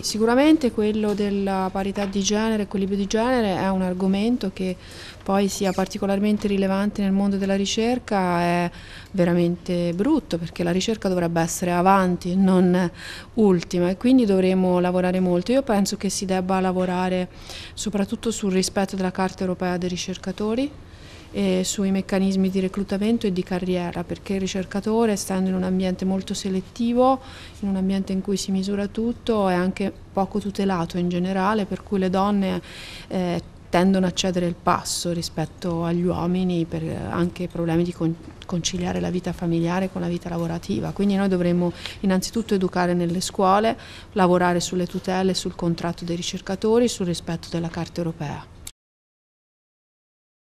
Sicuramente quello della parità di genere, equilibrio di genere è un argomento che poi sia particolarmente rilevante nel mondo della ricerca è veramente brutto perché la ricerca dovrebbe essere avanti, non ultima e quindi dovremo lavorare molto. Io penso che si debba lavorare soprattutto sul rispetto della Carta europea dei ricercatori eh, sui meccanismi di reclutamento e di carriera, perché il ricercatore, essendo in un ambiente molto selettivo, in un ambiente in cui si misura tutto, è anche poco tutelato in generale, per cui le donne eh, tendono a cedere il passo rispetto agli uomini per anche problemi di conciliare la vita familiare con la vita lavorativa. Quindi noi dovremmo innanzitutto educare nelle scuole, lavorare sulle tutele, sul contratto dei ricercatori, sul rispetto della Carta europea.